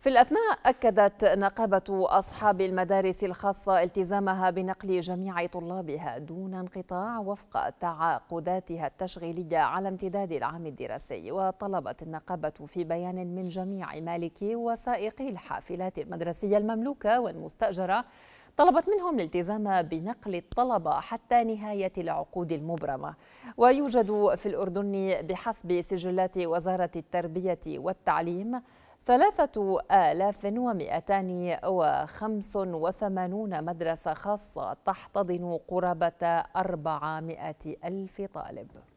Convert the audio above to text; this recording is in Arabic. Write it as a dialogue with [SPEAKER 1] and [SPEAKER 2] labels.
[SPEAKER 1] في الأثناء أكدت نقابة أصحاب المدارس الخاصة التزامها بنقل جميع طلابها دون انقطاع وفق تعاقداتها التشغيلية على امتداد العام الدراسي وطلبت النقابة في بيان من جميع مالكي وسائقي الحافلات المدرسية المملوكة والمستأجرة طلبت منهم الالتزام بنقل الطلبة حتى نهاية العقود المبرمة ويوجد في الأردن بحسب سجلات وزارة التربية والتعليم 3285 مدرسة خاصة تحتضن قرابة 400 ألف طالب